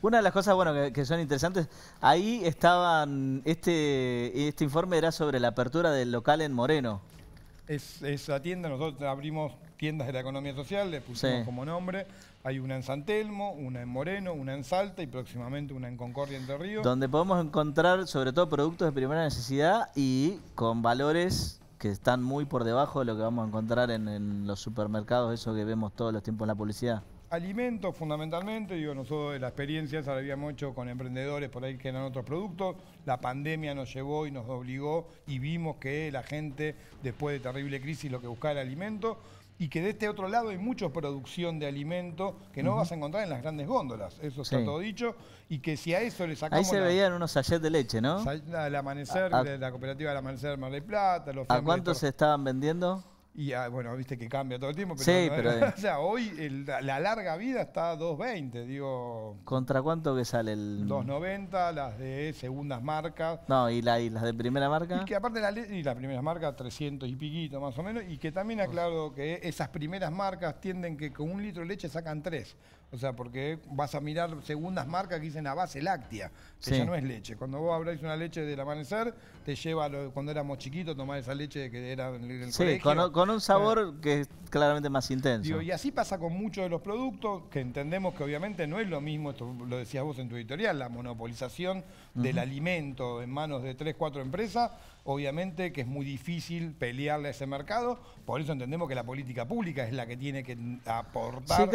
Una de las cosas bueno, que, son interesantes, ahí estaban, este, este informe era sobre la apertura del local en Moreno. Es, esa tienda, nosotros abrimos tiendas de la economía social, le pusimos como nombre. Hay una en San Telmo, una en Moreno, una en Salta y próximamente una en Concordia, Entre Ríos. Donde podemos encontrar sobre todo productos de primera necesidad y con valores que están muy por debajo de lo que vamos a encontrar en los supermercados, eso que vemos todos los tiempos en la publicidad alimentos fundamentalmente, digo, nosotros la experiencia esa la habíamos hecho con emprendedores por ahí que eran otros productos, la pandemia nos llevó y nos obligó y vimos que la gente después de terrible crisis lo que buscaba era alimento y que de este otro lado hay mucha producción de alimento que no vas a encontrar en las grandes góndolas, eso está todo dicho, y que si a eso le sacamos... Ahí se veían unos sachets de leche, ¿no? Al amanecer, la cooperativa del amanecer de Mar del Plata, los... ¿A cuántos se estaban vendiendo? Y ah, bueno, viste que cambia todo el tiempo. Pero sí, pero. o sea, hoy la larga vida está a 2.20, digo. ¿Contra cuánto que sale el.? 2.90, las de segundas marcas. No, ¿y, las de primera marca. Y que aparte la, y las primeras marcas, 300 y piquito más o menos. Y que también aclaro que esas primeras marcas tienden que con un litro de leche sacan tres. O sea, porque vas a mirar segundas marcas que dicen a base láctea, que ya no es leche. Cuando vos habláis una leche del amanecer, te lleva cuando éramos chiquitos tomar esa leche que era en el sí, Con, un sabor que es claramente más intenso. y así pasa con muchos de los productos que entendemos que obviamente no es lo mismo, esto lo decías vos en tu editorial, la monopolización del alimento en manos de tres, cuatro empresas, obviamente que es muy difícil pelearle a ese mercado, por eso entendemos que la política pública es la que tiene que aportar.